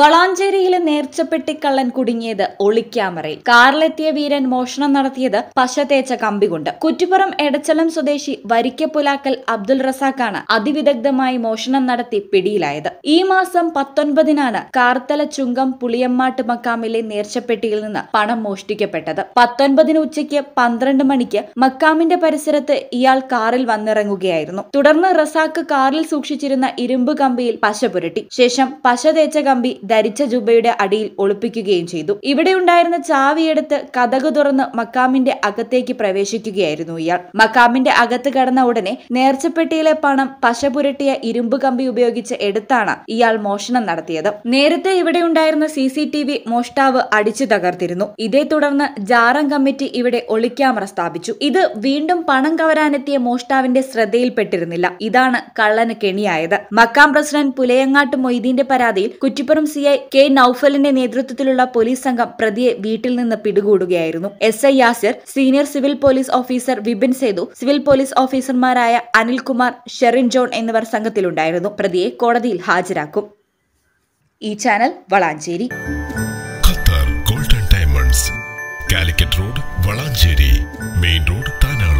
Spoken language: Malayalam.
വളാഞ്ചേരിയിൽ നേർച്ചപ്പെട്ടിക്കള്ളൻ കള്ളൻ കുടുങ്ങിയത് ഒളിക്യാമറയിൽ കാറിലെത്തിയ വീരൻ മോഷണം നടത്തിയത് പശ തേച്ച കമ്പി കൊണ്ട് കുറ്റിപ്പുറം എടച്ചലം സ്വദേശി വരിക്കപ്പുലാക്കൽ അബ്ദുൽ റസാഖാണ് അതിവിദഗ്ധമായി മോഷണം നടത്തി പിടിയിലായത് ഈ മാസം പത്തൊൻപതിനാണ് കാർത്തല ചുങ്കം പുളിയമ്മാട്ട് മക്കാമിലെ നേർച്ചപ്പെട്ടിയിൽ നിന്ന് പണം മോഷ്ടിക്കപ്പെട്ടത് പത്തൊൻപതിന് ഉച്ചയ്ക്ക് പന്ത്രണ്ട് മണിക്ക് മക്കാമിന്റെ പരിസരത്ത് ഇയാൾ കാറിൽ വന്നിറങ്ങുകയായിരുന്നു തുടർന്ന് റസാഖ് കാറിൽ സൂക്ഷിച്ചിരുന്ന ഇരുമ്പ് കമ്പിയിൽ പശ പുരട്ടി ശേഷം പശ തേച്ച കമ്പി ധരിച്ച ജുബയുടെ അടിയിൽ ഒളിപ്പിക്കുകയും ചെയ്തു ഇവിടെ ഉണ്ടായിരുന്ന ചാവിയെടുത്ത് കഥക് തുറന്ന് മക്കാമിന്റെ അകത്തേക്ക് പ്രവേശിക്കുകയായിരുന്നു ഇയാൾ മക്കാമിന്റെ അകത്ത് കടന്ന ഉടനെ നേർച്ചപ്പെട്ടിയിലെ പണം പശ പുരട്ടിയ ഇരുമ്പ് കമ്പി ഉപയോഗിച്ച് എടുത്താണ് ഇയാൾ മോഷണം നടത്തിയത് നേരത്തെ ഇവിടെ ഉണ്ടായിരുന്ന സി സി ടി വി മോഷ്ടാവ് അടിച്ചു തകർത്തിരുന്നു ഇതേ തുടർന്ന് ജാറം കമ്മിറ്റി ഇവിടെ ഒളിക്യാമറ സ്ഥാപിച്ചു ഇത് വീണ്ടും പണം കവരാനെത്തിയ മോഷ്ടാവിന്റെ ശ്രദ്ധയിൽപ്പെട്ടിരുന്നില്ല ഇതാണ് കള്ളന് കെണിയായത് മക്കാം പ്രസിഡന്റ് പുലയങ്ങാട്ട് മൊയ്തീന്റെ പരാതിയിൽ കുറ്റിപ്പുറം സി സിഐ കെ നൌഫലിന്റെ നേതൃത്വത്തിലുള്ള പോലീസ് സംഘം പ്രതിയെ വീട്ടിൽ നിന്ന് പിടികൂടുകയായിരുന്നു S I Yasir senior civil police officer Vipin Sethu civil police ഓഫീസർമാരായ അനിൽകുമാർ ഷെറിൻ ജോൺ എന്നിവർ സംഘത്തിലുണ്ടായിരുന്നു പ്രതിയെ കോടതിയിൽ ഹാജരാക്കും ഈ channel Valanchery Qatar golden diamonds Calicut road Valanchery main road താനാണ്